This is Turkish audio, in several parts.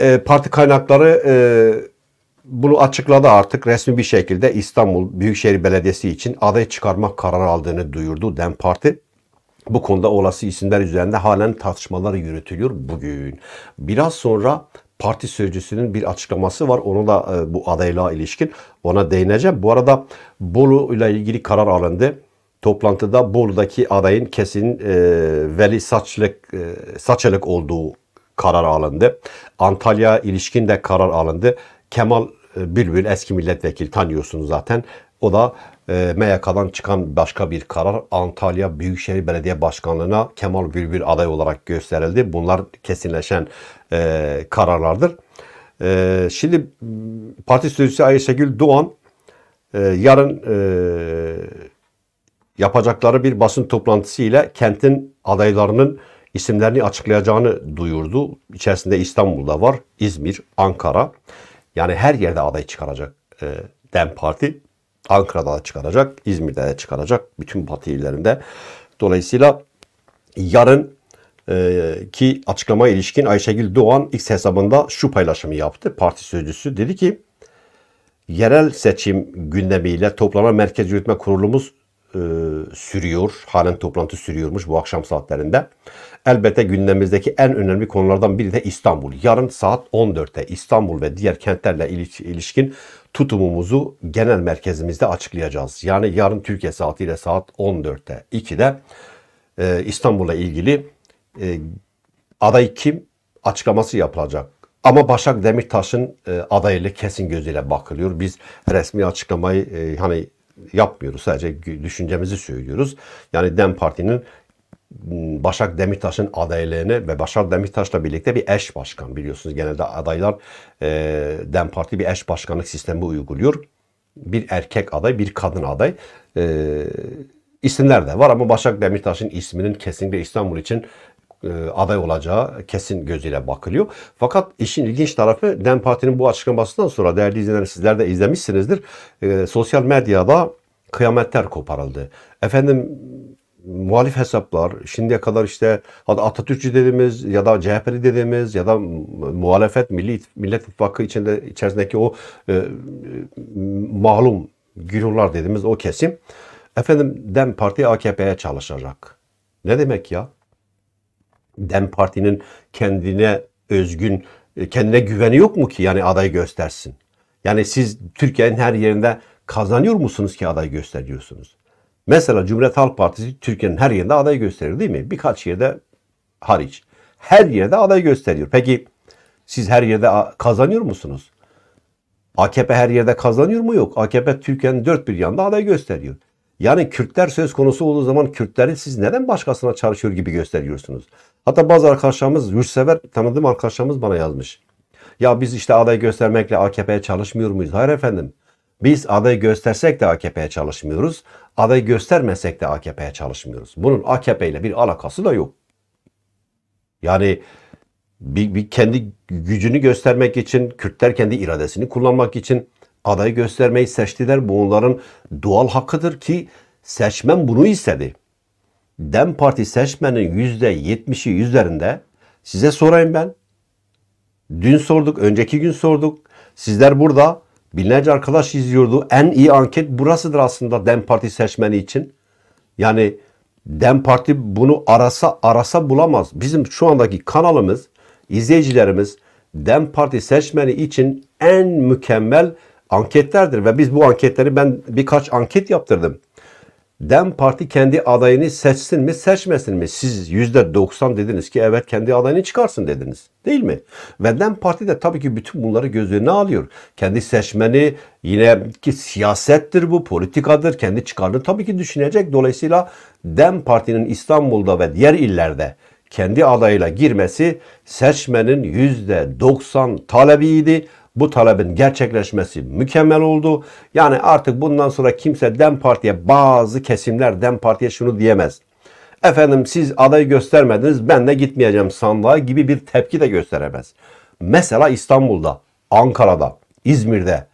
e, parti kaynakları e, bunu açıkladı artık resmi bir şekilde İstanbul Büyükşehir Belediyesi için aday çıkarmak kararı aldığını duyurdu DEM Parti. Bu konuda olası isimler üzerinde halen tartışmalar yürütülüyor bugün. Biraz sonra parti sözcüsünün bir açıklaması var. Onu da e, bu adayla ilişkin ona değineceğim. Bu arada Bolu ile ilgili karar alındı. Toplantıda Bolu'daki adayın kesin e, Veli Saçlık, e, Saçılık olduğu karar alındı. Antalya ilişkin de karar alındı. Kemal e, Bülbül eski milletvekili tanıyorsunuz zaten. O da e, MYK'dan çıkan başka bir karar Antalya Büyükşehir Belediye Başkanlığı'na Kemal Bülbül aday olarak gösterildi. Bunlar kesinleşen e, kararlardır. E, şimdi parti sözcüsü Ayşegül Doğan e, yarın e, yapacakları bir basın toplantısı ile kentin adaylarının isimlerini açıklayacağını duyurdu. İçerisinde İstanbul'da var, İzmir, Ankara. Yani her yerde aday çıkaracak e, DEM Parti. Ankara'da da çıkaracak, İzmir'de de çıkaracak. Bütün parti illerinde. Dolayısıyla yarın e, ki açıklama ilişkin Ayşegül Doğan X hesabında şu paylaşımı yaptı. Parti sözcüsü dedi ki yerel seçim gündemiyle toplanan Merkez Yürütme Kurulumuz e, sürüyor. Halen toplantı sürüyormuş bu akşam saatlerinde. Elbette gündemimizdeki en önemli konulardan biri de İstanbul. Yarın saat 14'te İstanbul ve diğer kentlerle ilişkin tutumumuzu genel merkezimizde açıklayacağız. Yani yarın Türkiye saatiyle saat 14'te 2'de e, İstanbul'la ilgili e, aday kim açıklaması yapılacak. Ama Başak Demirtaş'ın e, adaylığı kesin gözüyle bakılıyor. Biz resmi açıklamayı e, hani yapmıyoruz. Sadece düşüncemizi söylüyoruz. Yani DEM Parti'nin hmm, Başak Demirtaş'ın adaylığını ve Başak Demirtaş'la birlikte bir eş başkan biliyorsunuz genelde adaylar e, DEM Parti bir eş başkanlık sistemi uyguluyor. Bir erkek aday, bir kadın aday. E, isimler de var ama Başak Demirtaş'ın isminin kesinlikle İstanbul için e, aday olacağı kesin gözüyle bakılıyor. Fakat işin ilginç tarafı DEM Parti'nin bu açıklamasından sonra değerli izleyenler sizler de izlemişsinizdir. E, sosyal medyada kıyametler koparıldı. Efendim muhalif hesaplar şimdiye kadar işte Atatürkçü dediğimiz ya da CHP'li dediğimiz ya da muhalefet Milli Millet İttifakı içinde içerisindeki o e, malum gürurlar dediğimiz o kesim efendim DEM Parti AKP'ye çalışacak. Ne demek ya? Dem Parti'nin kendine özgün, e, kendine güveni yok mu ki yani aday göstersin? Yani siz Türkiye'nin her yerinde kazanıyor musunuz ki aday gösteriyorsunuz? Mesela Cumhuriyet Halk Partisi Türkiye'nin her yerinde aday gösteriyor değil mi? Birkaç yerde hariç. Her yerde aday gösteriyor. Peki siz her yerde kazanıyor musunuz? AKP her yerde kazanıyor mu? Yok. AKP Türkiye'nin dört bir yanında aday gösteriyor. Yani Kürtler söz konusu olduğu zaman Kürtleri siz neden başkasına çalışıyor gibi gösteriyorsunuz? Hatta bazı arkadaşlarımız, yurtsever tanıdığım arkadaşlarımız bana yazmış. Ya biz işte aday göstermekle AKP'ye çalışmıyor muyuz? Hayır efendim. Biz aday göstersek de AKP'ye çalışmıyoruz. Aday göstermesek de AKP'ye çalışmıyoruz. Bunun AKP ile bir alakası da yok. Yani bir, bir kendi gücünü göstermek için, Kürtler kendi iradesini kullanmak için adayı göstermeyi seçtiler. Bu onların doğal hakkıdır ki seçmen bunu istedi. Dem Parti seçmenin yüzde yetmişi yüzlerinde size sorayım ben. Dün sorduk, önceki gün sorduk. Sizler burada binlerce arkadaş izliyordu. En iyi anket burasıdır aslında Dem Parti seçmeni için. Yani Dem Parti bunu arasa arasa bulamaz. Bizim şu andaki kanalımız, izleyicilerimiz Dem Parti seçmeni için en mükemmel anketlerdir ve biz bu anketleri ben birkaç anket yaptırdım. Dem Parti kendi adayını seçsin mi seçmesin mi? Siz yüzde 90 dediniz ki evet kendi adayını çıkarsın dediniz. Değil mi? Ve Dem Parti de tabii ki bütün bunları göz önüne alıyor. Kendi seçmeni yine ki siyasettir bu, politikadır. Kendi çıkarını tabii ki düşünecek. Dolayısıyla Dem Parti'nin İstanbul'da ve diğer illerde kendi adayıyla girmesi seçmenin yüzde 90 talebiydi bu talebin gerçekleşmesi mükemmel oldu. Yani artık bundan sonra kimse Dem Parti'ye bazı kesimler Dem Parti'ye şunu diyemez. Efendim siz adayı göstermediniz ben de gitmeyeceğim sandığa gibi bir tepki de gösteremez. Mesela İstanbul'da, Ankara'da, İzmir'de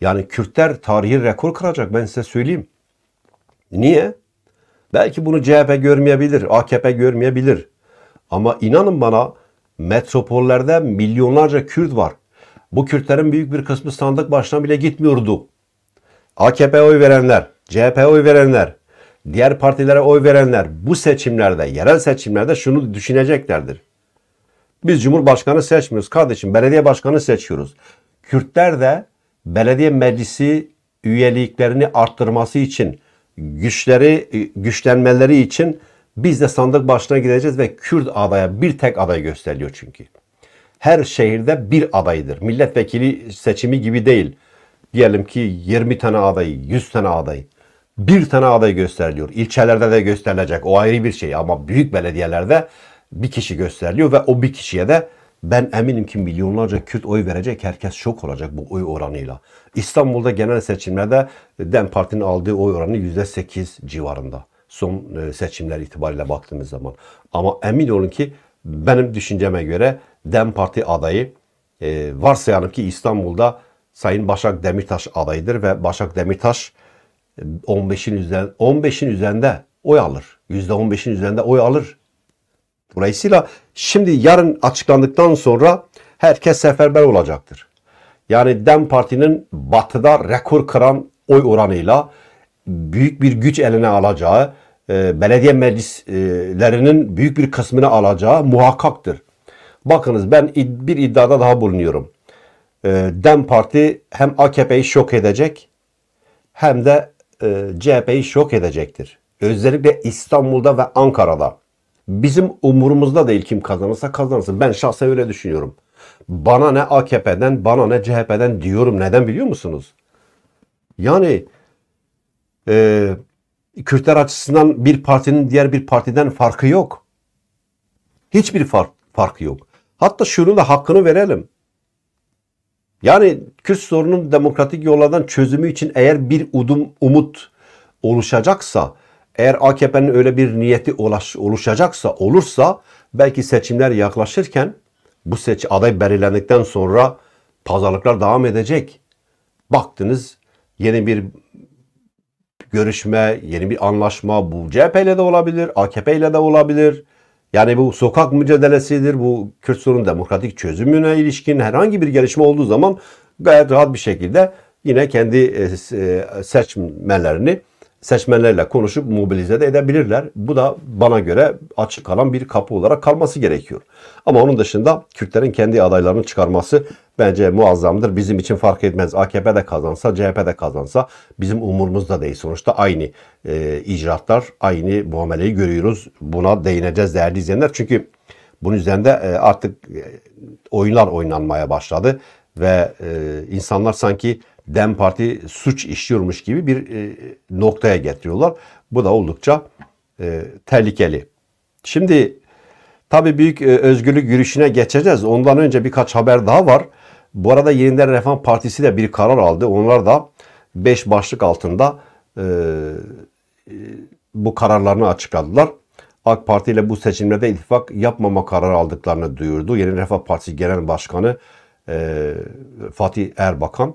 yani Kürtler tarihi rekor kıracak ben size söyleyeyim. Niye? Belki bunu CHP görmeyebilir, AKP görmeyebilir. Ama inanın bana metropollerde milyonlarca Kürt var. Bu Kürtlerin büyük bir kısmı sandık başına bile gitmiyordu. AKP oy verenler, CHP oy verenler, diğer partilere oy verenler bu seçimlerde, yerel seçimlerde şunu düşüneceklerdir. Biz Cumhurbaşkanı seçmiyoruz kardeşim, belediye başkanı seçiyoruz. Kürtler de belediye meclisi üyeliklerini arttırması için, güçleri e, güçlenmeleri için biz de sandık başına gideceğiz ve Kürt adaya bir tek aday gösteriliyor çünkü her şehirde bir adaydır. Milletvekili seçimi gibi değil. Diyelim ki 20 tane adayı, 100 tane adayı. Bir tane aday gösteriliyor. İlçelerde de gösterilecek. O ayrı bir şey ama büyük belediyelerde bir kişi gösteriliyor ve o bir kişiye de ben eminim ki milyonlarca Kürt oy verecek. Herkes şok olacak bu oy oranıyla. İstanbul'da genel seçimlerde DEM Parti'nin aldığı oy oranı %8 civarında. Son e, seçimler itibariyle baktığımız zaman. Ama emin olun ki benim düşünceme göre DEM Parti adayı e, varsayalım ki İstanbul'da Sayın Başak Demirtaş adayıdır ve Başak Demirtaş 15'in e, üzerinde, 15'in üzerinde oy alır. %15'in üzerinde oy alır. Dolayısıyla şimdi yarın açıklandıktan sonra herkes seferber olacaktır. Yani DEM Parti'nin batıda rekor kıran oy oranıyla büyük bir güç eline alacağı, e, belediye meclislerinin büyük bir kısmını alacağı muhakkaktır. Bakınız ben bir iddiada daha bulunuyorum. Ee, Dem Parti hem AKP'yi şok edecek hem de e, CHP'yi şok edecektir. Özellikle İstanbul'da ve Ankara'da. Bizim umurumuzda değil kim kazanırsa kazanırsın. Ben şahsen öyle düşünüyorum. Bana ne AKP'den, bana ne CHP'den diyorum. Neden biliyor musunuz? Yani e, Kürtler açısından bir partinin diğer bir partiden farkı yok. Hiçbir fark, farkı yok. Hatta şunu da hakkını verelim. Yani Kürt sorunun demokratik yollardan çözümü için eğer bir udum umut oluşacaksa, eğer AKP'nin öyle bir niyeti oluşacaksa, olursa belki seçimler yaklaşırken bu seç aday belirlendikten sonra pazarlıklar devam edecek. Baktınız yeni bir görüşme, yeni bir anlaşma bu CHP ile de olabilir, AKP ile de olabilir. Yani bu sokak mücadelesidir, bu Kürt sorunun demokratik çözümüne ilişkin herhangi bir gelişme olduğu zaman gayet rahat bir şekilde yine kendi e, e, seçmenlerini seçmenlerle konuşup mobilize de edebilirler. Bu da bana göre açık kalan bir kapı olarak kalması gerekiyor. Ama onun dışında Kürtlerin kendi adaylarını çıkarması bence muazzamdır. Bizim için fark etmez. AKP de kazansa, CHP de kazansa bizim umurumuzda değil. Sonuçta aynı e, icraatlar, aynı muameleyi görüyoruz. Buna değineceğiz değerli izleyenler. Çünkü bunun üzerinde e, artık e, oyunlar oynanmaya başladı ve e, insanlar sanki Dem Parti suç işliyormuş gibi bir e, noktaya getiriyorlar. Bu da oldukça e, tehlikeli. Şimdi tabii büyük e, özgürlük yürüyüşüne geçeceğiz. Ondan önce birkaç haber daha var. Bu arada Yeniden Refah Partisi de bir karar aldı. Onlar da 5 başlık altında e, bu kararlarını açıkladılar. AK Parti ile bu seçimlerde ittifak yapmama kararı aldıklarını duyurdu. Yeni Refah Partisi Genel Başkanı e, Fatih Erbakan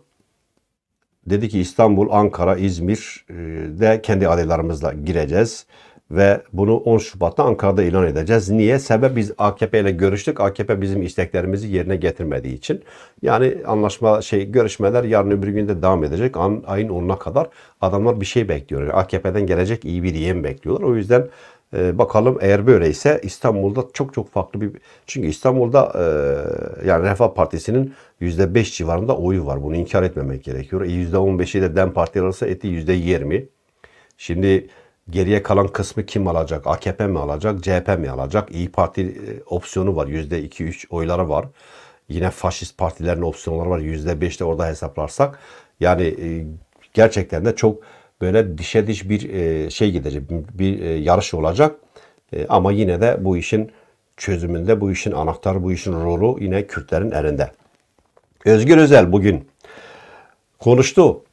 dedi ki İstanbul, Ankara, İzmir'de e, kendi adaylarımızla gireceğiz ve bunu 10 Şubat'ta Ankara'da ilan edeceğiz. Niye? Sebep biz AKP ile görüştük. AKP bizim isteklerimizi yerine getirmediği için. Yani anlaşma şey görüşmeler yarın öbür günde devam edecek. An, ayın 10'una kadar adamlar bir şey bekliyor. AKP'den gelecek iyi bir yem bekliyorlar. O yüzden ee, bakalım eğer böyleyse İstanbul'da çok çok farklı bir... Çünkü İstanbul'da e, yani Refah Partisi'nin %5 civarında oyu var. Bunu inkar etmemek gerekiyor. E, %15'i de DEM Parti alırsa eti %20. Şimdi geriye kalan kısmı kim alacak? AKP mi alacak? CHP mi alacak? İyi Parti e, opsiyonu var. %2-3 oyları var. Yine faşist partilerin opsiyonları var. %5 de orada hesaplarsak. Yani e, gerçekten de çok böyle dişe diş bir e, şey gidecek, bir e, yarış olacak. E, ama yine de bu işin çözümünde, bu işin anahtarı, bu işin rolü yine Kürtlerin elinde. Özgür Özel bugün konuştu.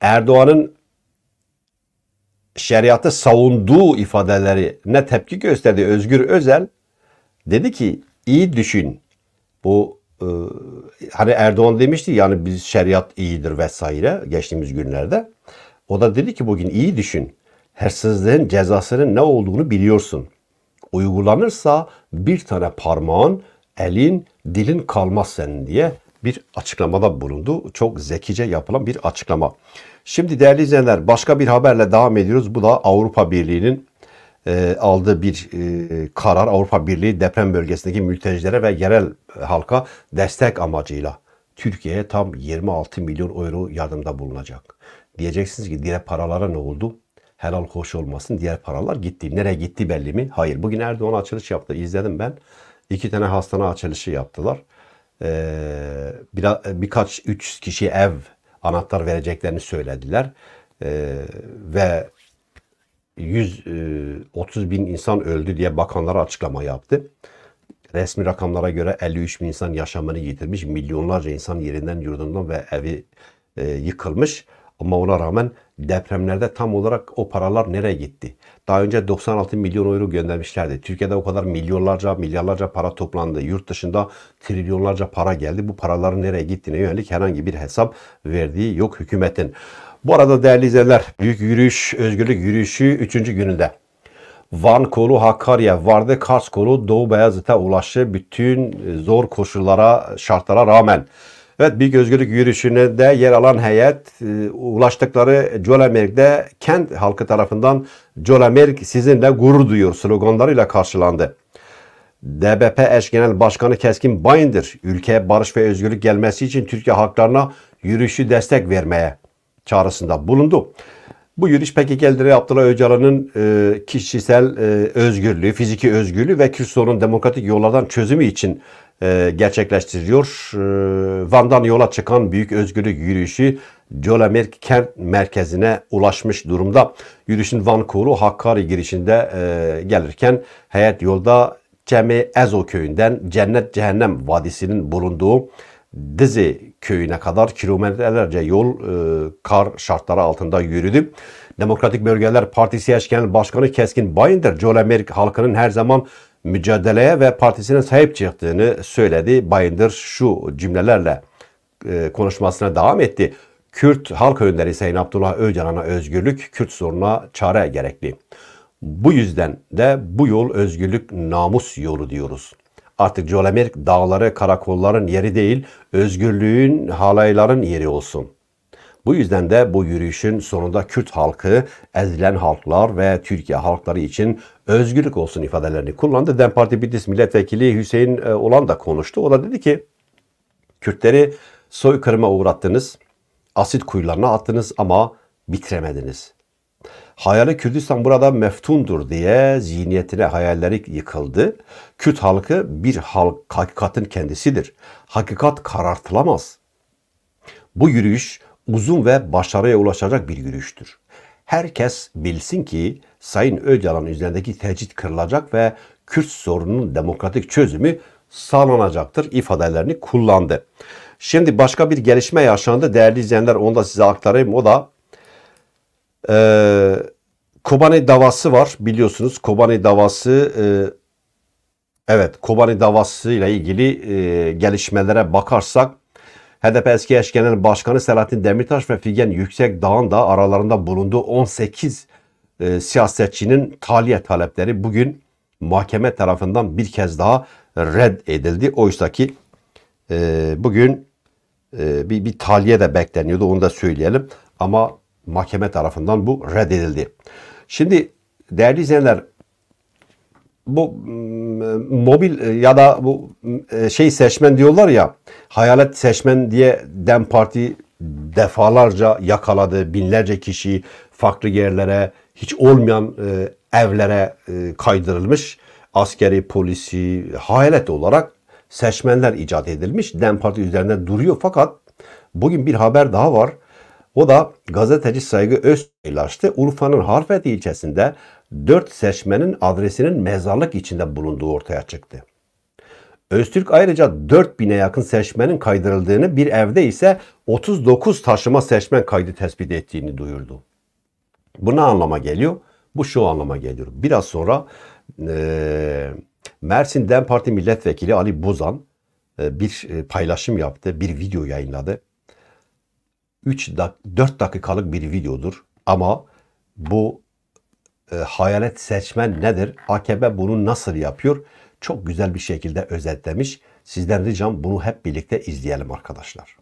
Erdoğan'ın şeriatı savunduğu ifadelerine tepki gösterdi Özgür Özel. Dedi ki iyi düşün. Bu e, hani Erdoğan demişti yani biz şeriat iyidir vesaire geçtiğimiz günlerde. O da dedi ki bugün iyi düşün. Hırsızlığın cezasının ne olduğunu biliyorsun. Uygulanırsa bir tane parmağın, elin, dilin kalmaz senin diye bir açıklamada bulundu. Çok zekice yapılan bir açıklama. Şimdi değerli izleyenler başka bir haberle devam ediyoruz. Bu da Avrupa Birliği'nin e, aldığı bir e, karar Avrupa Birliği deprem bölgesindeki mültecilere ve yerel e, halka destek amacıyla Türkiye'ye tam 26 milyon euro yardımda bulunacak. Diyeceksiniz ki diğer paralara ne oldu? Helal hoş olmasın diğer paralar gitti. Nereye gitti belli mi? Hayır. Bugün Erdoğan açılış yaptı. İzledim ben. İki tane hastane açılışı yaptılar. Ee, bir, birkaç üç kişi ev anahtar vereceklerini söylediler. Ee, ve 130 e, bin insan öldü diye bakanlara açıklama yaptı. Resmi rakamlara göre 53 bin insan yaşamını yitirmiş. Milyonlarca insan yerinden yurdundan ve evi e, yıkılmış. Ama ona rağmen depremlerde tam olarak o paralar nereye gitti? Daha önce 96 milyon euro göndermişlerdi. Türkiye'de o kadar milyonlarca, milyarlarca para toplandı. Yurt dışında trilyonlarca para geldi. Bu paraların nereye gittiğine yönelik herhangi bir hesap verdiği yok hükümetin. Bu arada değerli izleyenler, Büyük Yürüyüş, Özgürlük Yürüyüşü 3. gününde. Van kolu Hakkari'ye vardı. Kars kolu Doğu Beyazıt'a ulaştı. Bütün e, zor koşullara, şartlara rağmen. Evet bir özgürlük yürüyüşüne de yer alan heyet e, ulaştıkları Jolamerk'de kent halkı tarafından Jolamerk sizinle gurur duyuyor sloganlarıyla karşılandı. DBP eş genel başkanı Keskin Bayındır ülkeye barış ve özgürlük gelmesi için Türkiye halklarına yürüyüşü destek vermeye çağrısında bulundu. Bu yürüyüş peki PKK'lere Abdullah Öcalan'ın e, kişisel e, özgürlüğü, fiziki özgürlüğü ve Kürt sorunun demokratik yollardan çözümü için e, gerçekleştiriyor. E, Van'dan yola çıkan Büyük Özgürlük Yürüyüşü Cölemirk kent merkezine ulaşmış durumda. Yürüyüşün Van Kulu Hakkari girişinde e, gelirken heyet yolda Cemi Ezo köyünden Cennet Cehennem Vadisi'nin bulunduğu Dizi köyüne kadar kilometrelerce yol kar şartları altında yürüdü. Demokratik Bölgeler Partisi Eşken Başkanı Keskin Bayındır, Cölemirk halkının her zaman mücadeleye ve partisine sahip çıktığını söyledi. Bayındır şu cümlelerle e, konuşmasına devam etti. Kürt halk önderi Sayın Abdullah Öcalan'a özgürlük, Kürt soruna çare gerekli. Bu yüzden de bu yol özgürlük namus yolu diyoruz. Artık Colemerk dağları karakolların yeri değil, özgürlüğün halayların yeri olsun.'' Bu yüzden de bu yürüyüşün sonunda Kürt halkı, ezilen halklar ve Türkiye halkları için özgürlük olsun ifadelerini kullandı. Dem Parti Bitlis Milletvekili Hüseyin e, Olan da konuştu. O da dedi ki Kürtleri soykırıma uğrattınız, asit kuyularına attınız ama bitiremediniz. Hayali Kürdistan burada meftundur diye zihniyetine hayalleri yıkıldı. Kürt halkı bir halk hakikatin kendisidir. Hakikat karartılamaz. Bu yürüyüş uzun ve başarıya ulaşacak bir yürüyüştür. Herkes bilsin ki Sayın Öcalan üzerindeki tecrit kırılacak ve Kürt sorununun demokratik çözümü sağlanacaktır ifadelerini kullandı. Şimdi başka bir gelişme yaşandı. Değerli izleyenler onu da size aktarayım. O da e, Kobani davası var biliyorsunuz. Kobani davası e, evet Kobani davası ile ilgili e, gelişmelere bakarsak HDP eski eş genel başkanı Selahattin Demirtaş ve Figen yüksek dağın da aralarında bulunduğu 18 e, siyasetçinin tahliye talepleri bugün mahkeme tarafından bir kez daha red edildi. Oysa ki e, bugün e, bir, bir tahliye de bekleniyordu onu da söyleyelim ama mahkeme tarafından bu red edildi. Şimdi değerli izleyenler bu mm, e, mobil e, ya da bu e, şey seçmen diyorlar ya hayalet seçmen diye Dem Parti defalarca yakaladı. Binlerce kişi farklı yerlere hiç olmayan evlere kaydırılmış. Askeri, polisi, hayalet olarak seçmenler icat edilmiş. Dem Parti üzerinde duruyor fakat bugün bir haber daha var. O da gazeteci Saygı Özçelaştı. Urfa'nın Harfet ilçesinde dört seçmenin adresinin mezarlık içinde bulunduğu ortaya çıktı. Öztürk ayrıca 4000'e yakın seçmenin kaydırıldığını bir evde ise 39 taşıma seçmen kaydı tespit ettiğini duyurdu. Bu ne anlama geliyor? Bu şu anlama geliyor. Biraz sonra e, Mersin Dem Parti Milletvekili Ali Bozan e, bir paylaşım yaptı, bir video yayınladı. 3 dak 4 dakikalık bir videodur ama bu e, hayalet seçmen nedir? AKP bunu nasıl yapıyor? Çok güzel bir şekilde özetlemiş. Sizden ricam bunu hep birlikte izleyelim arkadaşlar.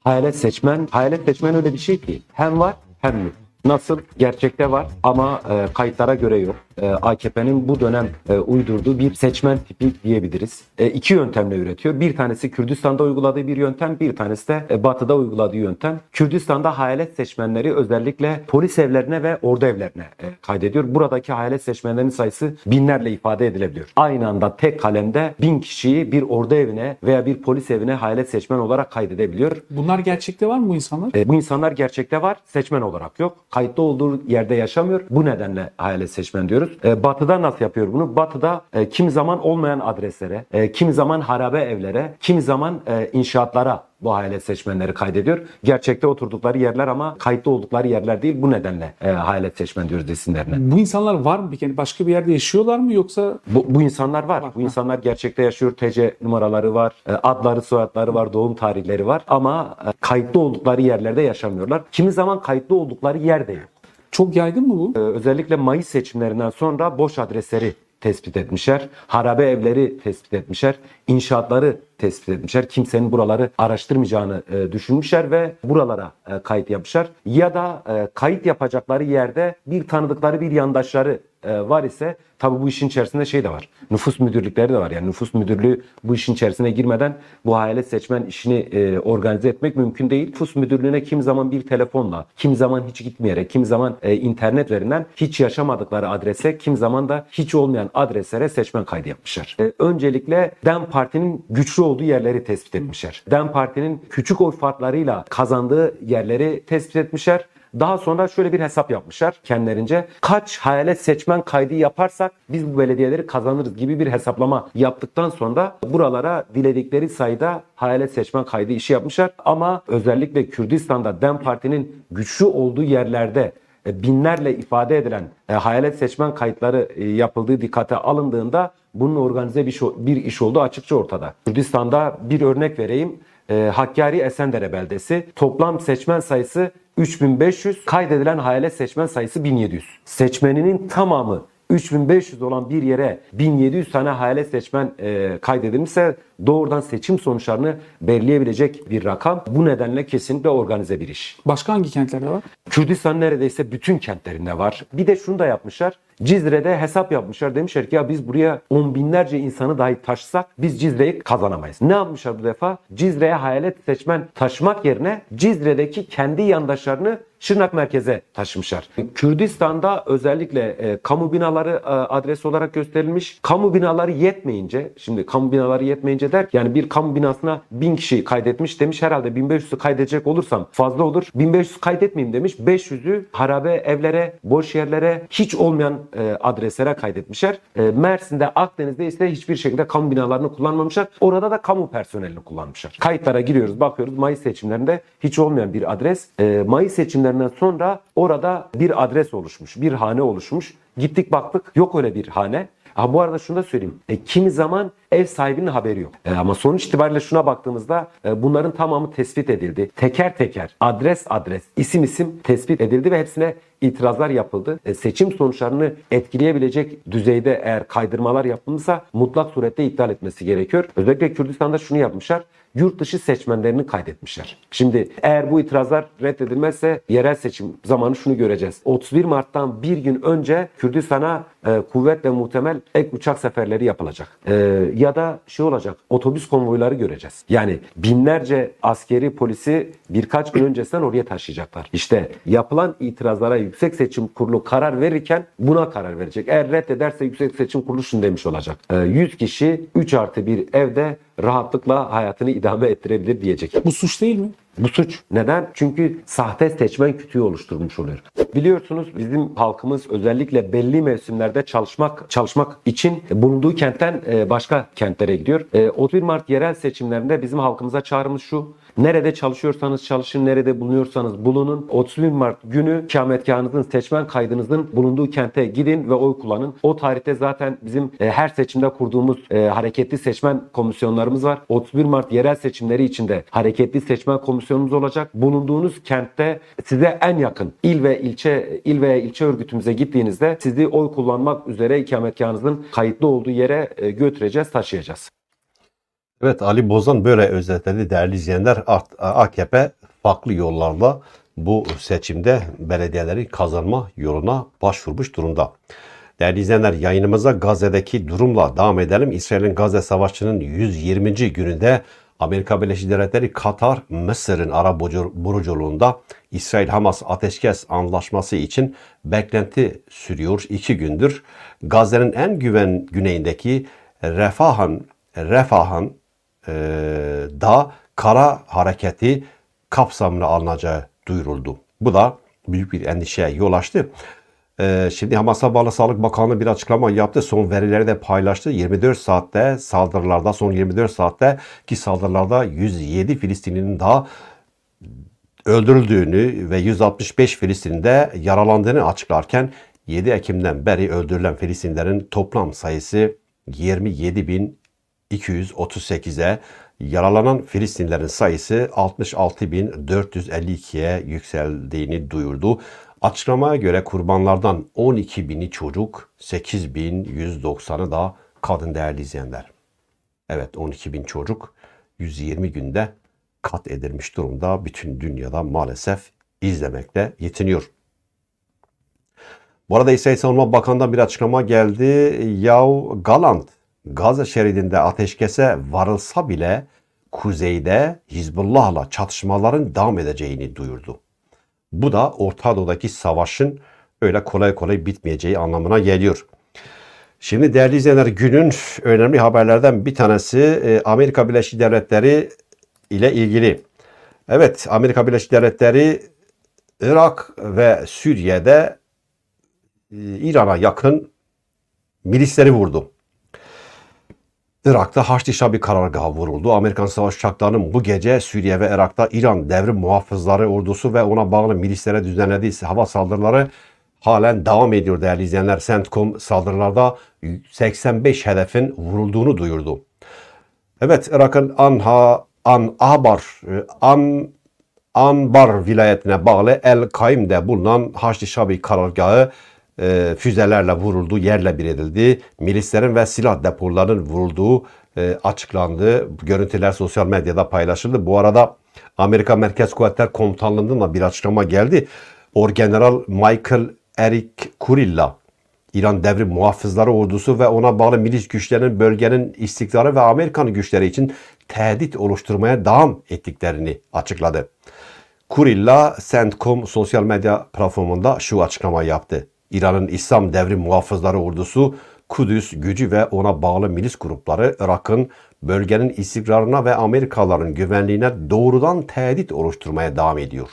Hayalet seçmen, hayalet seçmen öyle bir şey ki hem var hem yok. Nasıl gerçekte var ama e, kayıtlara göre yok. E, AKP'nin bu dönem e, uydurduğu bir seçmen tipi diyebiliriz. E, iki yöntemle üretiyor. Bir tanesi Kürdistan'da uyguladığı bir yöntem, bir tanesi de e, Batı'da uyguladığı yöntem. Kürdistan'da hayalet seçmenleri özellikle polis evlerine ve ordu evlerine e, kaydediyor. Buradaki hayalet seçmenlerin sayısı binlerle ifade edilebiliyor. Aynı anda tek kalemde bin kişiyi bir ordu evine veya bir polis evine hayalet seçmen olarak kaydedebiliyor. Bunlar gerçekte var mı bu insanlar? E, bu insanlar gerçekte var, seçmen olarak yok kayıtlı olduğu yerde yaşamıyor. Bu nedenle hayalet seçmen diyoruz. E, batı'da nasıl yapıyor bunu? Batı'da e, kimi zaman olmayan adreslere, e, kimi zaman harabe evlere, kimi zaman e, inşaatlara bu hayalet seçmenleri kaydediyor. Gerçekte oturdukları yerler ama kayıtlı oldukları yerler değil. Bu nedenle e, hayalet seçmen diyoruz isimlerine. Bu insanlar var mı peki? Yani başka bir yerde yaşıyorlar mı yoksa? Bu, bu insanlar var. var. Bu insanlar gerçekte yaşıyor. TC numaraları var. E, adları, soyadları var. Doğum tarihleri var. Ama e, kayıtlı oldukları yerlerde yaşamıyorlar. Kimi zaman kayıtlı oldukları yerde yok. Çok yaygın mı bu? Ee, özellikle Mayıs seçimlerinden sonra boş adresleri tespit etmişler. Harabe evleri tespit etmişler. inşaatları tespit etmişler. Kimsenin buraları araştırmayacağını e, düşünmüşler ve buralara e, kayıt yapmışlar. Ya da e, kayıt yapacakları yerde bir tanıdıkları bir yandaşları e, var ise tabi bu işin içerisinde şey de var. Nüfus müdürlükleri de var. Yani nüfus müdürlüğü bu işin içerisine girmeden bu hayalet seçmen işini e, organize etmek mümkün değil. Nüfus müdürlüğüne kim zaman bir telefonla, kim zaman hiç gitmeyerek, kim zaman e, internet üzerinden hiç yaşamadıkları adrese, kim zaman da hiç olmayan adreslere seçmen kaydı yapmışlar. E, öncelikle DEM Parti'nin güçlü olduğu yerleri tespit etmişler. DEM Parti'nin küçük oy farklarıyla kazandığı yerleri tespit etmişler. Daha sonra şöyle bir hesap yapmışlar kendilerince. Kaç hayalet seçmen kaydı yaparsak biz bu belediyeleri kazanırız gibi bir hesaplama yaptıktan sonra buralara diledikleri sayıda hayalet seçmen kaydı işi yapmışlar. Ama özellikle Kürdistan'da DEM Parti'nin güçlü olduğu yerlerde e, binlerle ifade edilen e, hayalet seçmen kayıtları e, yapıldığı dikkate alındığında bunun organize bir, bir iş olduğu açıkça ortada. Kürdistan'da bir örnek vereyim. E, Hakkari Esendere beldesi toplam seçmen sayısı 3500, kaydedilen hayalet seçmen sayısı 1700. Seçmeninin tamamı 3500 olan bir yere 1700 tane hayalet seçmen e, kaydedilmişse doğrudan seçim sonuçlarını belirleyebilecek bir rakam. Bu nedenle kesinlikle organize bir iş. Başka hangi kentlerde var? Kürdistan neredeyse bütün kentlerinde var. Bir de şunu da yapmışlar. Cizre'de hesap yapmışlar. Demişler ki ya biz buraya on binlerce insanı dahi taşsak biz Cizre'yi kazanamayız. Ne yapmışlar bu defa? Cizre'ye hayalet seçmen taşmak yerine Cizre'deki kendi yandaşlarını Şırnak merkeze taşımışlar. Kürdistan'da özellikle e, kamu binaları e, adres olarak gösterilmiş. Kamu binaları yetmeyince, şimdi kamu binaları yetmeyince der yani bir kamu binasına 1000 kişi kaydetmiş demiş herhalde 1500'ü kaydedecek olursam fazla olur. 1500 kaydetmeyeyim demiş. 500'ü harabe evlere, boş yerlere, hiç olmayan e, adreslere kaydetmişler. E, Mersin'de, Akdeniz'de ise hiçbir şekilde kamu binalarını kullanmamışlar. Orada da kamu personelini kullanmışlar. Kayıtlara giriyoruz, bakıyoruz. Mayıs seçimlerinde hiç olmayan bir adres. E, Mayıs seçimlerinden sonra orada bir adres oluşmuş, bir hane oluşmuş. Gittik baktık yok öyle bir hane. Ha bu arada şunu da söyleyeyim. E, kimi zaman Ev sahibinin haberi yok. E, ama sonuç itibariyle şuna baktığımızda e, bunların tamamı tespit edildi. Teker teker, adres adres, isim isim tespit edildi ve hepsine itirazlar yapıldı. E, seçim sonuçlarını etkileyebilecek düzeyde eğer kaydırmalar yapılmışsa mutlak surette iptal etmesi gerekiyor. Özellikle Kürdistan'da şunu yapmışlar. Yurt dışı seçmenlerini kaydetmişler. Şimdi eğer bu itirazlar reddedilmezse yerel seçim zamanı şunu göreceğiz. 31 Mart'tan bir gün önce Kürdistan'a e, kuvvetle muhtemel ek uçak seferleri yapılacak. E, ya da şey olacak otobüs konvoyları göreceğiz. Yani binlerce askeri polisi birkaç gün öncesinden oraya taşıyacaklar. İşte yapılan itirazlara Yüksek Seçim Kurulu karar verirken buna karar verecek. Eğer reddederse Yüksek Seçim Kurulu şunu demiş olacak. 100 ee, kişi 3 artı bir evde rahatlıkla hayatını idame ettirebilir diyecek. Bu suç değil mi? Bu suç. Neden? Çünkü sahte seçmen kütüğü oluşturmuş oluyor. Biliyorsunuz bizim halkımız özellikle belli mevsimlerde çalışmak çalışmak için bulunduğu kentten e, başka kentlere gidiyor. 31 e, Mart yerel seçimlerinde bizim halkımıza çağrımız şu. Nerede çalışıyorsanız çalışın, nerede bulunuyorsanız bulunun. 31 Mart günü ikametgahınızın, seçmen kaydınızın bulunduğu kente gidin ve oy kullanın. O tarihte zaten bizim e, her seçimde kurduğumuz e, hareketli seçmen komisyonlarımız var. 31 Mart yerel seçimleri içinde hareketli seçmen komisyonumuz olacak. Bulunduğunuz kentte size en yakın il ve ilçe il veya ilçe örgütümüze gittiğinizde sizi oy kullanmak üzere ikametgahınızın kayıtlı olduğu yere e, götüreceğiz, taşıyacağız. Evet Ali Bozan böyle özetledi değerli izleyenler. AKP farklı yollarla bu seçimde belediyeleri kazanma yoluna başvurmuş durumda. Değerli izleyenler yayınımıza Gazze'deki durumla devam edelim. İsrail'in Gazze Savaşı'nın 120. gününde Amerika Birleşik Devletleri Katar, Mısır'ın ara buruculuğunda İsrail-Hamas ateşkes anlaşması için beklenti sürüyor iki gündür. Gazze'nin en güven güneyindeki Refahan, Refahan ee, da kara hareketi kapsamına alınacağı duyuruldu. Bu da büyük bir endişeye yol açtı. Ee, şimdi Hamas'a bağlı Sağlık bakanı bir açıklama yaptı. Son verileri de paylaştı. 24 saatte saldırılarda, son 24 saatte ki saldırılarda 107 Filistinli'nin daha öldürüldüğünü ve 165 Filistin'de yaralandığını açıklarken 7 Ekim'den beri öldürülen Filistinlilerin toplam sayısı 27.000 238'e, yaralanan Filistinlerin sayısı 66.452'ye yükseldiğini duyurdu. Açıklamaya göre kurbanlardan 12.000'i çocuk, 8.190'ı da kadın değerli izleyenler. Evet 12.000 çocuk 120 günde kat edilmiş durumda bütün dünyada maalesef izlemekle yetiniyor. Bu arada İsrail Savunma bakandan bir açıklama geldi. Yav Galant Gazze şeridinde ateşkese varılsa bile kuzeyde Hizbullah'la çatışmaların devam edeceğini duyurdu. Bu da Orta Doğu'daki savaşın öyle kolay kolay bitmeyeceği anlamına geliyor. Şimdi değerli izleyenler günün önemli haberlerden bir tanesi e, Amerika Birleşik Devletleri ile ilgili. Evet Amerika Birleşik Devletleri Irak ve Suriye'de e, İran'a yakın milisleri vurdu. Irak'ta Haçlı Şabi karargahı vuruldu. Amerikan savaş uçaklarının bu gece Suriye ve Irak'ta İran devrim muhafızları ordusu ve ona bağlı milislere düzenlediği hava saldırıları halen devam ediyor değerli izleyenler. CENTCOM saldırılarda 85 hedefin vurulduğunu duyurdu. Evet Irak'ın Anha, An Abar, e, An Anbar vilayetine bağlı El Kaim'de bulunan Haçlı Şabi karargahı e, füzelerle vuruldu, yerle bir edildi. Milislerin ve silah depolarının vurulduğu e, açıklandı. Görüntüler sosyal medyada paylaşıldı. Bu arada Amerika Merkez Kuvvetler Komutanlığı'ndan da bir açıklama geldi. Orgeneral Michael Eric Kurilla İran devri muhafızları ordusu ve ona bağlı milis güçlerinin bölgenin istikrarı ve Amerikan güçleri için tehdit oluşturmaya devam ettiklerini açıkladı. Kurilla Sendcom sosyal medya platformunda şu açıklamayı yaptı. İran'ın İslam devri muhafızları ordusu Kudüs gücü ve ona bağlı milis grupları Irak'ın bölgenin istikrarına ve Amerikalıların güvenliğine doğrudan tehdit oluşturmaya devam ediyor.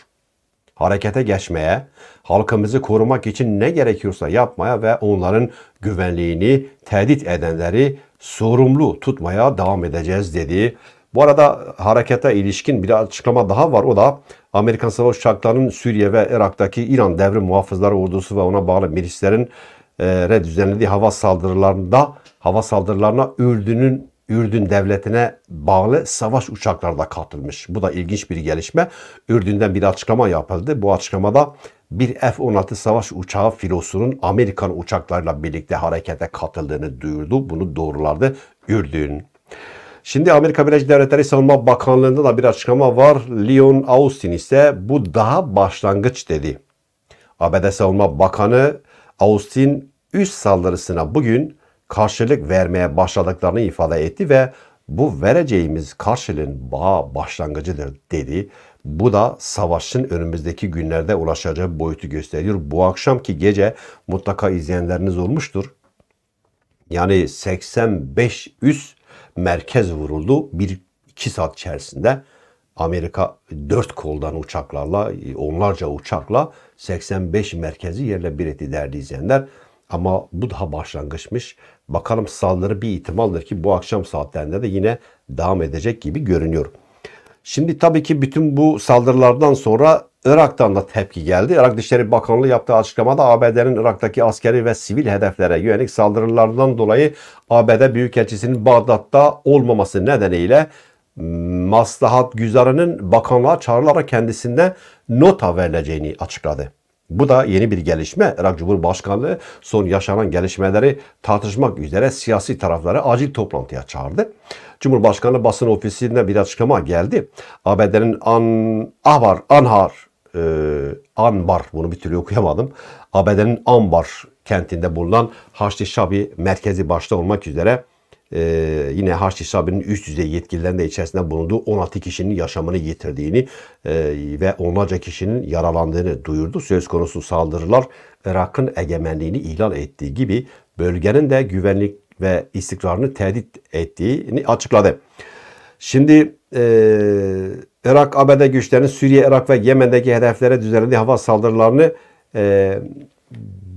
Harekete geçmeye, halkımızı korumak için ne gerekiyorsa yapmaya ve onların güvenliğini tehdit edenleri sorumlu tutmaya devam edeceğiz dedi. Bu arada harekete ilişkin bir açıklama daha var. O da Amerikan savaş uçaklarının Suriye ve Irak'taki İran devrim muhafızları ordusu ve ona bağlı milislerin e, düzenlediği hava saldırılarında hava saldırılarına Ürdün'ün Ürdün devletine bağlı savaş uçakları da katılmış. Bu da ilginç bir gelişme. Ürdün'den bir açıklama yapıldı. Bu açıklamada bir F-16 savaş uçağı filosunun Amerikan uçaklarla birlikte harekete katıldığını duyurdu. Bunu doğrulardı Ürdün. Şimdi Amerika Birleşik Devletleri Savunma Bakanlığı'nda da bir açıklama var. Leon Austin ise bu daha başlangıç dedi. ABD Savunma Bakanı Austin üst saldırısına bugün karşılık vermeye başladıklarını ifade etti ve bu vereceğimiz karşılığın bağ başlangıcıdır dedi. Bu da savaşın önümüzdeki günlerde ulaşacağı boyutu gösteriyor. Bu akşamki gece mutlaka izleyenleriniz olmuştur. Yani 85 üst merkez vuruldu. Bir iki saat içerisinde Amerika dört koldan uçaklarla, onlarca uçakla 85 merkezi yerle bir etti derdi izleyenler. Ama bu daha başlangıçmış. Bakalım saldırı bir ihtimaldir ki bu akşam saatlerinde de yine devam edecek gibi görünüyor. Şimdi tabii ki bütün bu saldırılardan sonra Irak'tan da tepki geldi. Irak Dışişleri Bakanlığı yaptığı açıklamada ABD'nin Irak'taki askeri ve sivil hedeflere yönelik saldırılardan dolayı ABD Büyükelçisi'nin Bağdat'ta olmaması nedeniyle maslahat güzarının bakanlığa çağrılarak kendisine nota verileceğini açıkladı. Bu da yeni bir gelişme. Irak Cumhurbaşkanlığı son yaşanan gelişmeleri tartışmak üzere siyasi tarafları acil toplantıya çağırdı. Cumhurbaşkanı basın ofisinde bir açıklama geldi. ABD'nin An Ahbar, Anhar, e, Anbar bunu bir türlü okuyamadım. ABD'nin Anbar kentinde bulunan Haçlı Şabi merkezi başta olmak üzere ee, yine harç hesabı'nın üst düzey yetkililerin de içerisinde bulunduğu 16 kişinin yaşamını yitirdiğini e, ve onlarca kişinin yaralandığını duyurdu. Söz konusu saldırılar Irak'ın egemenliğini ilan ettiği gibi bölgenin de güvenlik ve istikrarını tehdit ettiğini açıkladı. Şimdi e, Irak ABD güçlerinin Suriye, Irak ve Yemen'deki hedeflere düzenlediği hava saldırılarını e,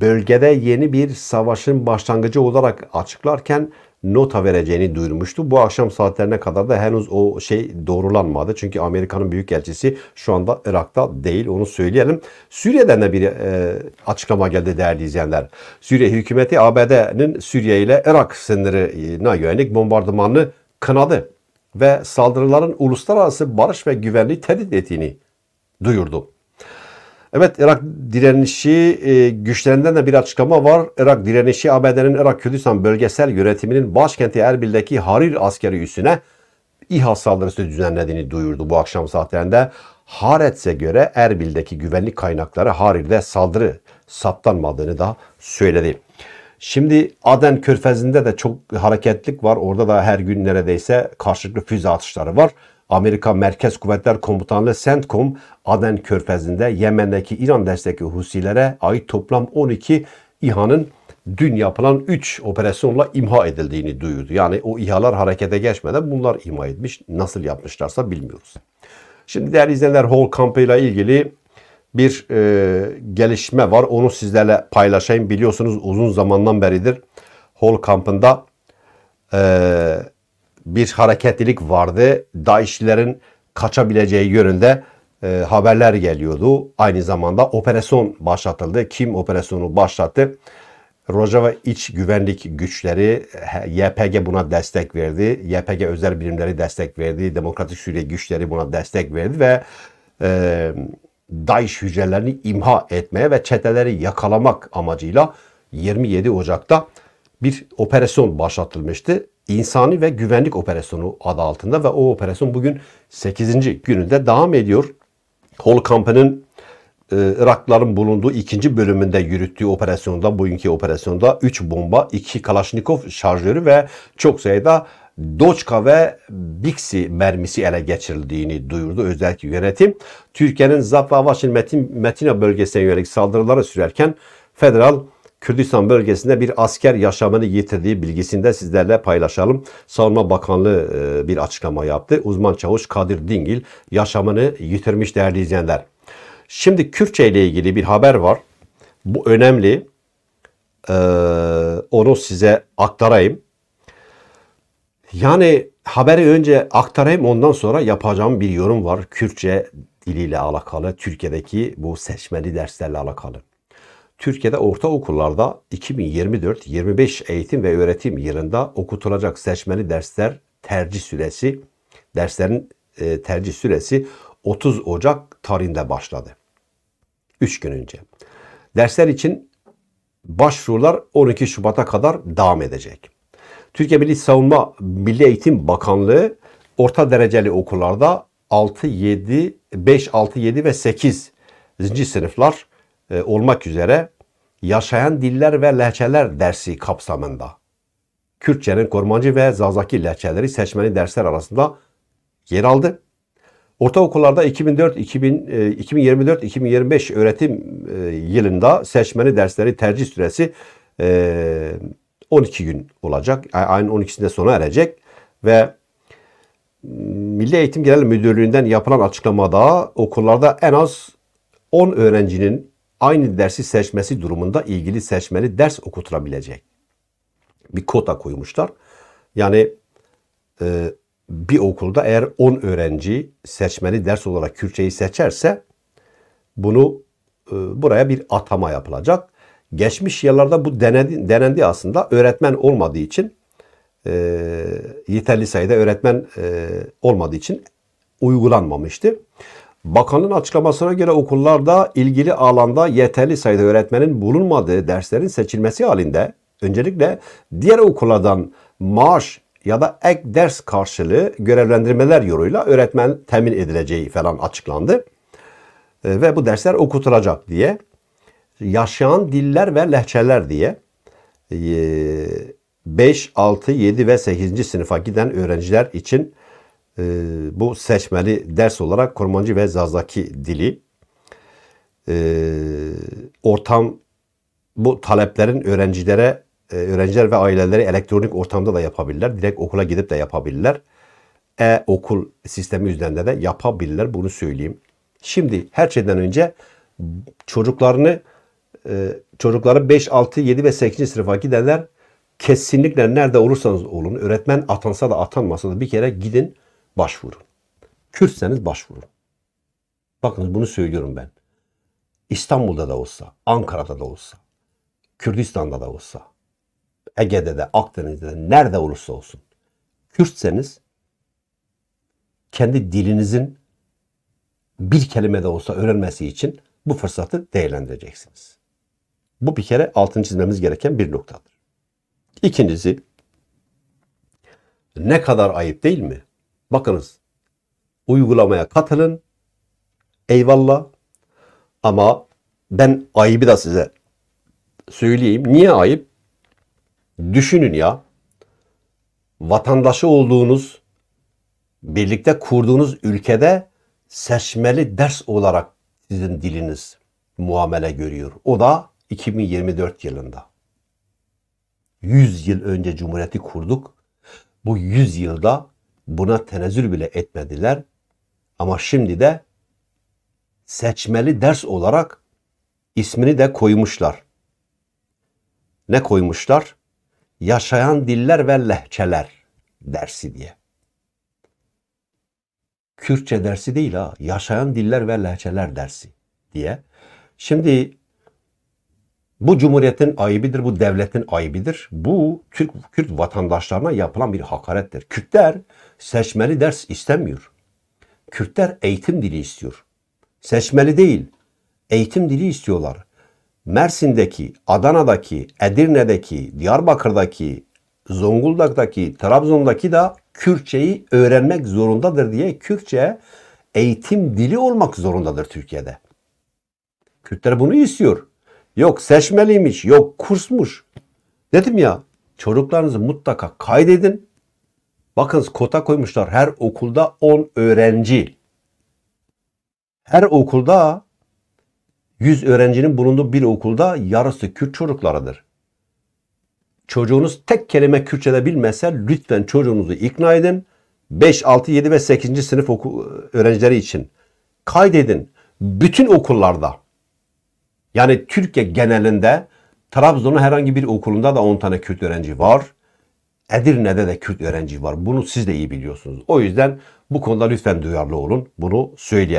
bölgede yeni bir savaşın başlangıcı olarak açıklarken nota vereceğini duyurmuştu. Bu akşam saatlerine kadar da henüz o şey doğrulanmadı. Çünkü Amerika'nın büyük elçisi şu anda Irak'ta değil onu söyleyelim. Suriye'den de bir e, açıklama geldi değerli izleyenler. Suriye hükümeti ABD'nin Suriye ile Irak sınırına yönelik bombardımanını kınadı ve saldırıların uluslararası barış ve güvenliği tehdit ettiğini duyurdu. Evet Irak direnişi e, güçlerinden de bir açıklama var. Irak direnişi ABD'nin Irak Kürdistan bölgesel yönetiminin başkenti Erbil'deki Harir askeri üssüne İHA saldırısı düzenlediğini duyurdu bu akşam saatlerinde. Haret'e göre Erbil'deki güvenlik kaynakları Harir'de saldırı saptanmadığını da söyledi. Şimdi Aden Körfezi'nde de çok hareketlik var. Orada da her gün neredeyse karşılıklı füze atışları var. Amerika Merkez Kuvvetler Komutanlığı CENTCOM Aden Körfezi'nde Yemen'deki İran destekli Husilere ait toplam 12 İHA'nın dün yapılan 3 operasyonla imha edildiğini duyurdu. Yani o İHA'lar harekete geçmeden bunlar imha etmiş. Nasıl yapmışlarsa bilmiyoruz. Şimdi değerli izleyenler Hall kampı ile ilgili bir e, gelişme var. Onu sizlerle paylaşayım. Biliyorsunuz uzun zamandan beridir Hall kampında eee bir hareketlilik vardı. Daişçilerin kaçabileceği yönünde e, haberler geliyordu. Aynı zamanda operasyon başlatıldı. Kim operasyonu başlattı? Rojava iç güvenlik güçleri YPG buna destek verdi. YPG özel birimleri destek verdi. Demokratik Suriye güçleri buna destek verdi ve e, DAEŞ hücrelerini imha etmeye ve çeteleri yakalamak amacıyla 27 Ocak'ta bir operasyon başlatılmıştı. İnsani ve güvenlik operasyonu adı altında ve o operasyon bugün 8. gününde devam ediyor. Hol kampının e, Irakların bulunduğu ikinci bölümünde yürüttüğü operasyonda, bugünkü operasyonda 3 bomba, 2 Kalashnikov şarjörü ve çok sayıda Doçka ve Bixi mermisi ele geçirildiğini duyurdu özel yönetim. Türkiye'nin Zap ve Avaşin Metina bölgesine yönelik saldırılara sürerken federal Kürdistan bölgesinde bir asker yaşamını yitirdiği bilgisinde sizlerle paylaşalım. Savunma Bakanlığı e, bir açıklama yaptı. Uzman çavuş Kadir Dingil yaşamını yitirmiş değerli izleyenler. Şimdi Kürtçe ile ilgili bir haber var. Bu önemli. E, onu size aktarayım. Yani haberi önce aktarayım ondan sonra yapacağım bir yorum var. Kürtçe diliyle alakalı, Türkiye'deki bu seçmeli derslerle alakalı. Türkiye'de ortaokullarda 2024-25 eğitim ve öğretim yılında okutulacak seçmeli dersler tercih süresi derslerin e, tercih süresi 30 Ocak tarihinde başladı. 3 gün önce. Dersler için başvurular 12 Şubat'a kadar devam edecek. Türkiye Milli Savunma Milli Eğitim Bakanlığı orta dereceli okullarda 6 7 5 6 7 ve 8. sınıflar e, olmak üzere yaşayan diller ve lehçeler dersi kapsamında Kürtçenin Kormancı ve Zazaki lehçeleri seçmeni dersler arasında yer aldı. Ortaokullarda 2004-2024-2025 e, öğretim e, yılında seçmeni dersleri tercih süresi 12 gün olacak. Ayın 12'sinde sona erecek ve Milli Eğitim Genel Müdürlüğü'nden yapılan açıklamada okullarda en az 10 öğrencinin aynı dersi seçmesi durumunda ilgili seçmeni ders okutulabilecek. Bir kota koymuşlar. Yani e, bir okulda eğer 10 öğrenci seçmeli ders olarak Kürtçeyi seçerse bunu e, buraya bir atama yapılacak. Geçmiş yıllarda bu denendi, denendi aslında. Öğretmen olmadığı için e, yeterli sayıda öğretmen e, olmadığı için uygulanmamıştı. Bakanın açıklamasına göre okullarda ilgili alanda yeterli sayıda öğretmenin bulunmadığı derslerin seçilmesi halinde öncelikle diğer okullardan maaş ya da ek ders karşılığı görevlendirmeler yoluyla öğretmen temin edileceği falan açıklandı. Ee, ve bu dersler okutulacak diye. Yaşayan diller ve lehçeler diye 5, 6, 7 ve 8. sınıfa giden öğrenciler için ee, bu seçmeli ders olarak Kormancı ve Zazaki dili e, ortam bu taleplerin öğrencilere e, öğrenciler ve aileleri elektronik ortamda da yapabilirler. Direkt okula gidip de yapabilirler. E-okul sistemi üzerinde de yapabilirler. Bunu söyleyeyim. Şimdi her şeyden önce çocuklarını e, çocukları 5, 6, 7 ve 8. sınıfa gidenler kesinlikle nerede olursanız olun öğretmen atansa da atanmasa da bir kere gidin başvurun. Kürtseniz başvurun. Bakın bunu söylüyorum ben. İstanbul'da da olsa, Ankara'da da olsa, Kürdistan'da da olsa, Ege'de de, Akdeniz'de de, nerede olursa olsun. Kürtseniz kendi dilinizin bir kelime de olsa öğrenmesi için bu fırsatı değerlendireceksiniz. Bu bir kere altını çizmemiz gereken bir noktadır. İkincisi ne kadar ayıp değil mi? Bakınız uygulamaya katılın. Eyvallah. Ama ben ayıbı da size söyleyeyim. Niye ayıp? Düşünün ya. Vatandaşı olduğunuz, birlikte kurduğunuz ülkede seçmeli ders olarak sizin diliniz muamele görüyor. O da 2024 yılında. 100 yıl önce Cumhuriyeti kurduk. Bu 100 yılda Buna tenezzül bile etmediler. Ama şimdi de seçmeli ders olarak ismini de koymuşlar. Ne koymuşlar? Yaşayan diller ve lehçeler dersi diye. Kürtçe dersi değil ha. Yaşayan diller ve lehçeler dersi diye. Şimdi bu cumhuriyetin ayıbidir, bu devletin ayıbidir. Bu Türk Kürt vatandaşlarına yapılan bir hakarettir. Kürtler Seçmeli ders istemiyor. Kürtler eğitim dili istiyor. Seçmeli değil, eğitim dili istiyorlar. Mersin'deki, Adana'daki, Edirne'deki, Diyarbakır'daki, Zonguldak'taki, Trabzon'daki da Kürtçeyi öğrenmek zorundadır diye Kürtçe eğitim dili olmak zorundadır Türkiye'de. Kürtler bunu istiyor. Yok seçmeliymiş, yok kursmuş. Dedim ya çocuklarınızı mutlaka kaydedin. Bakınız kota koymuşlar. Her okulda 10 öğrenci. Her okulda 100 öğrencinin bulunduğu bir okulda yarısı Kürt çocuklarıdır. Çocuğunuz tek kelime Kürtçe de bilmezse lütfen çocuğunuzu ikna edin. 5, 6, 7 ve 8. sınıf oku, öğrencileri için kaydedin. Bütün okullarda yani Türkiye genelinde Trabzon'un herhangi bir okulunda da 10 tane Kürt öğrenci var. Edirne'de de Kürt öğrenci var. Bunu siz de iyi biliyorsunuz. O yüzden bu konuda lütfen duyarlı olun. Bunu söyleyelim.